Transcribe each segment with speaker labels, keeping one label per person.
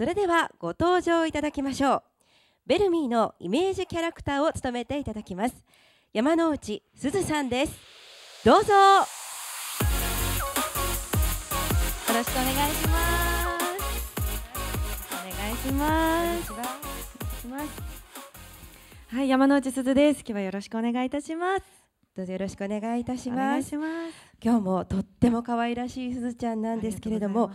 Speaker 1: それではご登場いただきましょうベルミーのイメージキャラクターを務めていただきます山之内すずさんですどうぞよろしく
Speaker 2: お願いしますお願いしますはい山之内
Speaker 1: すずです今日はよろしくお願いいたしますどうぞよろしくお願いいたします今日もとっても可愛らしいすずちゃんなんですけれども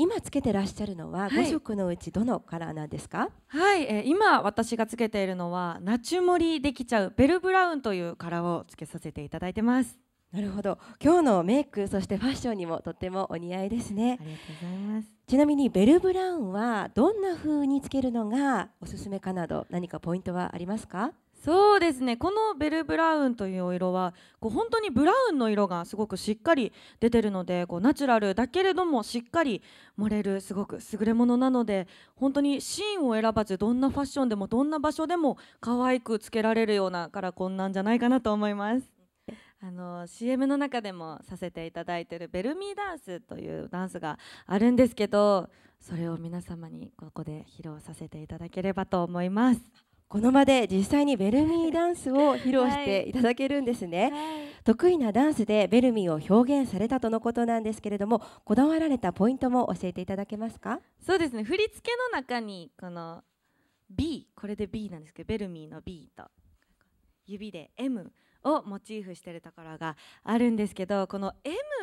Speaker 1: 今つけてらっしゃるのは5色のうちどのカラーなんですか
Speaker 2: はい、えー、今私がつけているのはナチュモリできちゃうベルブラウンというカラーをつけさせていただいてますなるほど今日のメイ
Speaker 1: クそしてファッションにもとってもお似合いですねありがとうございますちなみにベルブラウンはどんな風につけるのがおすすめかなど何かポイントはありますか
Speaker 2: そうですねこのベルブラウンというお色はこう本当にブラウンの色がすごくしっかり出てるのでこうナチュラルだけれどもしっかり盛れるすごく優れものなので本当にシーンを選ばずどんなファッションでもどんな場所でも可愛くつけられるようなからこんなんじゃないかなと思います。あの CM の中でもさせていただいているベルミーダンスというダンスがあるんですけどそれを皆様にここで披露させていただければと思います。この場で実際にベルミ
Speaker 1: ーダンスを披露していただけるんですね、はい得意なダンスでベルミーを表現されたとのことなんですけれどもこだわられたポイントも教えていただけますか
Speaker 2: そうですね振り付けの中にこの B これで B なんですけどベルミーの B と指で M をモチーフしてるところがあるんですけどこの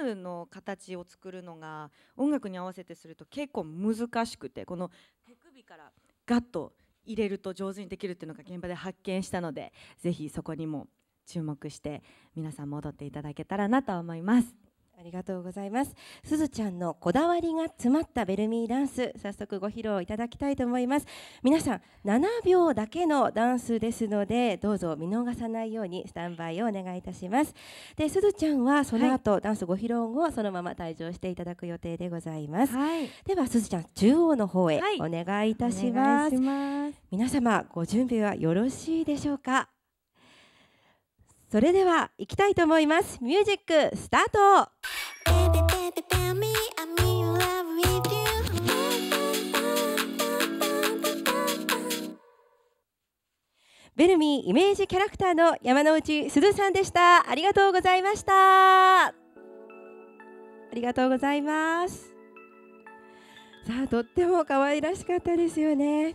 Speaker 2: M の形を作るのが音楽に合わせてすると結構難しくてこの手首からガッと入れると上手にできるっていうのが現場で発見したのでぜひそこにも注目して皆さん戻っていただけたらなと思いますありがとうございますすずちゃんのこだわりが詰まったベルミーダンス早速ご披
Speaker 1: 露いただきたいと思います皆さん7秒だけのダンスですのでどうぞ見逃さないようにスタンバイをお願いいたしますですずちゃんはその後、はい、ダンスご披露後そのまま退場していただく予定でございます、はい、ではすずちゃん中央の方へお願いいたします、はい皆様ご準備はよろしいでしょうかそれでは行きたいと思いますミュージックスタートベルミーイメージキャラクターの山之内すずさんでしたありがとうございましたありがとうございますさあとっても可愛らしかったですよね